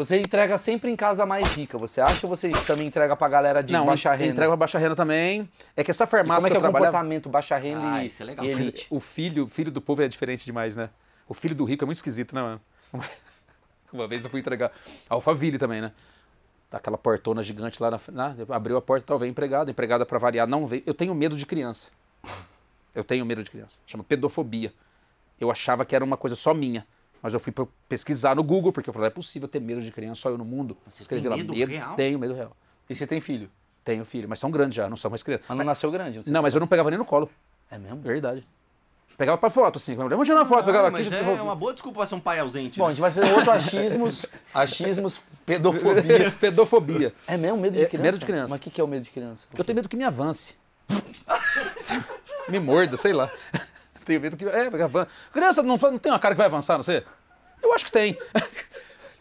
Você entrega sempre em casa mais rica, você acha ou você também entrega pra galera de não, baixa renda? entrega pra baixa renda também. É que essa farmácia e como é que, é o é comportamento baixa renda ah, e... isso é legal. Ele... O filho, filho do povo é diferente demais, né? O filho do rico é muito esquisito, né, mano? Uma vez eu fui entregar alfaville também, né? Tá aquela portona gigante lá na... na abriu a porta, talvez tá, empregada, empregada é para variar, não veio. Eu tenho medo de criança. Eu tenho medo de criança. Chama pedofobia. Eu achava que era uma coisa só minha. Mas eu fui pesquisar no Google, porque eu falei, é possível ter medo de criança, só eu no mundo. Você Escrevi tem lá, medo, medo real? Tenho medo real. E você tem filho? Tenho filho, mas são grandes já, não são mais crianças. Mas não nasceu grande? Não, não mas eu não pegava nem no colo. É mesmo? Verdade. Pegava pra foto, assim. Vamos tirar uma foto, não, pegava mas aqui. Tipo, é, é uma boa desculpa pra ser um pai ausente. Bom, né? a gente vai fazer outro achismos, achismos, pedofobia. pedofobia. É mesmo? Medo de é, criança? É, medo de criança. Mas o que, que é o medo de criança? Eu tenho medo que me avance. me morda, sei lá. Tem medo que. É, vai avançar. Criança não, não tem uma cara que vai avançar, não sei? Eu acho que tem.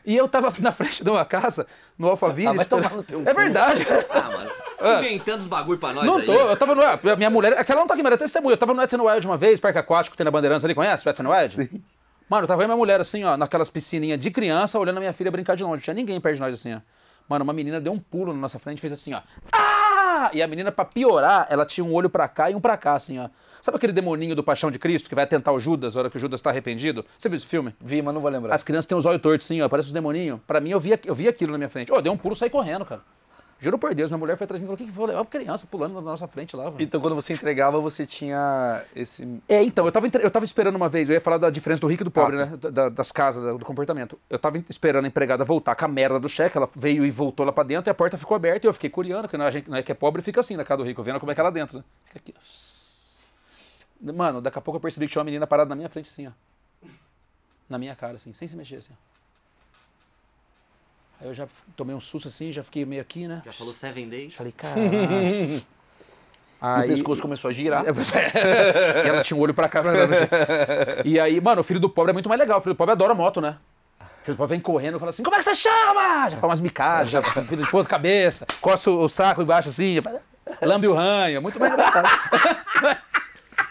E eu tava na frente de uma casa, no Alphaville. Ah, vai tomar no teu É verdade. Ah, mano. É. Inventando os bagulho pra nós. Não aí. tô, eu tava no. Minha mulher. Aquela não tá aqui, mas é testemunha. Eu tava no Ethan Wild uma vez, parque aquático, tem na bandeirança ali, conhece o Ethan Wild? Sim. Mano, eu tava aí minha mulher assim, ó, naquelas piscininhas de criança, olhando a minha filha brincar de longe. tinha ninguém perto de nós assim, ó. Mano, uma menina deu um pulo na nossa frente e fez assim, ó. Ah! Ah, e a menina, para piorar, ela tinha um olho para cá e um para cá, assim, ó. Sabe aquele demoninho do Paixão de Cristo que vai tentar o Judas na hora que o Judas está arrependido? Você viu esse filme? Vi, mas não vou lembrar. As crianças têm os olhos tortos, assim ó. Parece os demoninhos. Pra mim, eu vi, eu vi aquilo na minha frente. Ô, oh, deu um pulo e saí correndo, cara. Juro por Deus, minha mulher foi atrás de mim e falou: o que, que foi? Uma criança pulando na nossa frente lá. Mano. Então, quando você entregava, você tinha esse. É, então, eu tava, eu tava esperando uma vez, eu ia falar da diferença do rico e do pobre, ah, né? Da, das casas, do comportamento. Eu tava esperando a empregada voltar com a merda do cheque, ela veio e voltou lá pra dentro e a porta ficou aberta e eu fiquei curiando, que não é, não é que é pobre, fica assim na casa do rico, vendo como é que é dentro, né? Fica aqui. Mano, daqui a pouco eu percebi que tinha uma menina parada na minha frente assim, ó. Na minha cara, assim, sem se mexer, assim, ó. Aí eu já tomei um susto assim, já fiquei meio aqui, né? Já falou seven days? Falei, cara. Aí... o pescoço começou a girar. e ela tinha o um olho pra cá. e aí, mano, o filho do pobre é muito mais legal. O filho do pobre adora moto, né? O filho do pobre vem correndo e fala assim: como é que você chama? Já faz umas micadas, já filho de ponta cabeça, coça o saco embaixo assim, lambe o ranho. É muito mais legal.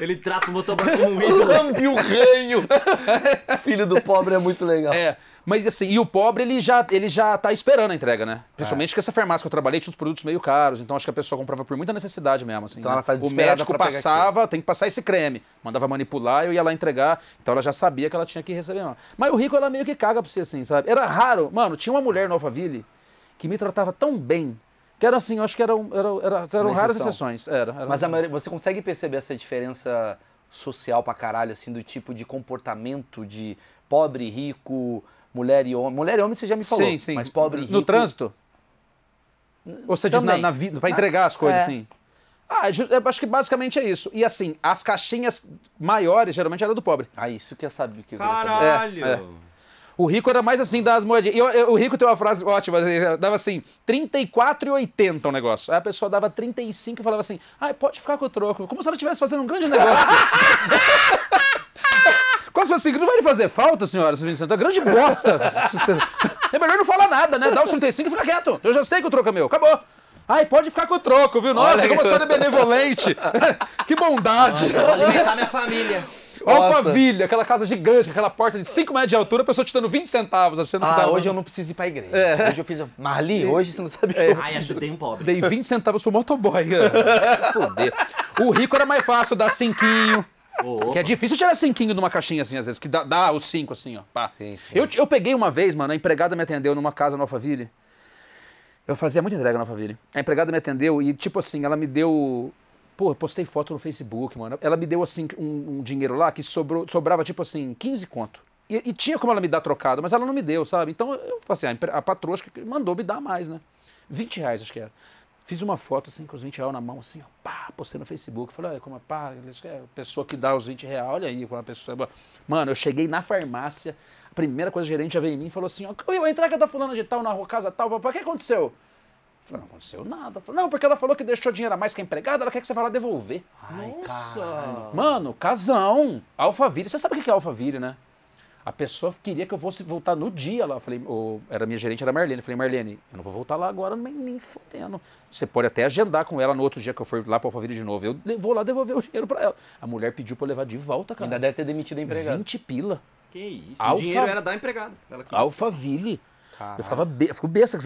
Ele trata o motoboy como um ídolo. Lambe o ranho. Filho do pobre é muito legal. É. Mas assim, e o pobre, ele já, ele já tá esperando a entrega, né? Principalmente é. que essa farmácia que eu trabalhei tinha uns produtos meio caros, então acho que a pessoa comprava por muita necessidade mesmo. Assim, então né? ela tá O médico passava, tem que passar esse creme. Mandava manipular, eu ia lá entregar. Então ela já sabia que ela tinha que receber. Mesmo. Mas o rico, ela meio que caga pra você, assim, sabe? Era raro. Mano, tinha uma mulher Nova Ville que me tratava tão bem que era assim, eu acho que eram, eram, eram, eram raras exceções. Era, era Mas maioria, você consegue perceber essa diferença social pra caralho, assim, do tipo de comportamento de pobre e rico, mulher e homem. Mulher e homem você já me falou, sim, sim. mas pobre e rico... No trânsito? Ou você Também. diz na, na vida, pra entregar as coisas, é. assim? Ah, eu é é, acho que basicamente é isso. E assim, as caixinhas maiores geralmente eram do pobre. Ah, isso que eu sabia. Que eu Caralho! É, é. O rico era mais assim, das moedinhas. E eu, eu, o rico tem uma frase ótima, dava assim, 34,80 o um negócio. Aí a pessoa dava 35 e falava assim, ai pode ficar com o troco. Como se ela estivesse fazendo um grande negócio. Quase assim, não vai lhe fazer falta, senhora, Silvio Santa. É grande bosta. é melhor não falar nada, né? Dá os 35 e fica quieto. Eu já sei que o troco é meu. Acabou. Ai, pode ficar com o troco, viu? Nossa, Olha como a senhora é benevolente. que bondade. vou alimentar minha família. Alphaville, aquela casa gigante, aquela porta de 5 metros de altura, a pessoa te dando 20 centavos. Achando ah, que tá hoje eu não preciso ir pra igreja. É. Hoje eu fiz. Marli, é. hoje você não sabe o que é. eu Ai, ajudei um pobre. Dei 20 centavos pro motoboy. Né? Foder. O rico era mais fácil dar cinquinho. Oh, que é difícil tirar cinquinho de uma caixinha assim, às vezes, que dá, dá os cinco assim, ó. Pá. Sim, sim. Eu, eu peguei uma vez, mano, a empregada me atendeu numa casa no Alphaville. Eu fazia muita entrega no Alphaville. A empregada me atendeu e, tipo assim, ela me deu Pô, eu postei foto no Facebook, mano. Ela me deu, assim, um, um dinheiro lá que sobrou, sobrava, tipo assim, 15 conto. E, e, tinha como ela me dar trocado, mas ela não me deu, sabe? Então, eu falei assim, a, ah, a patroa que mandou me dar mais, né? 20 reais, acho que era. Fiz uma foto, assim, com os 20 reais na mão, assim, ó, pá, postei no Facebook. Falei, olha, como, é, pá, é a pessoa que dá os 20 reais, olha aí, a pessoa... É mano, eu cheguei na farmácia, a primeira coisa, o gerente já veio em mim e falou assim, ó, eu entrega da fulana de tal na rua, casa tal, papai, o que aconteceu? Falei, não aconteceu nada. Falei, não, porque ela falou que deixou dinheiro a mais que a empregada, ela quer que você vá lá devolver. Ai, Nossa. Mano, casão. Alphaville. Você sabe o que é Alphaville, né? A pessoa queria que eu fosse voltar no dia lá. Eu falei, ou, era minha gerente, era a Marlene. Eu falei, Marlene, eu não vou voltar lá agora, nem, nem fodendo. Você pode até agendar com ela no outro dia que eu for lá pra Alphaville de novo. Eu vou lá devolver o dinheiro para ela. A mulher pediu pra eu levar de volta, cara. Ainda deve ter demitido a empregada. 20 pila. Que isso. O dinheiro era da empregada. Alphaville. Caralho. Eu ficava be... eu fico besta.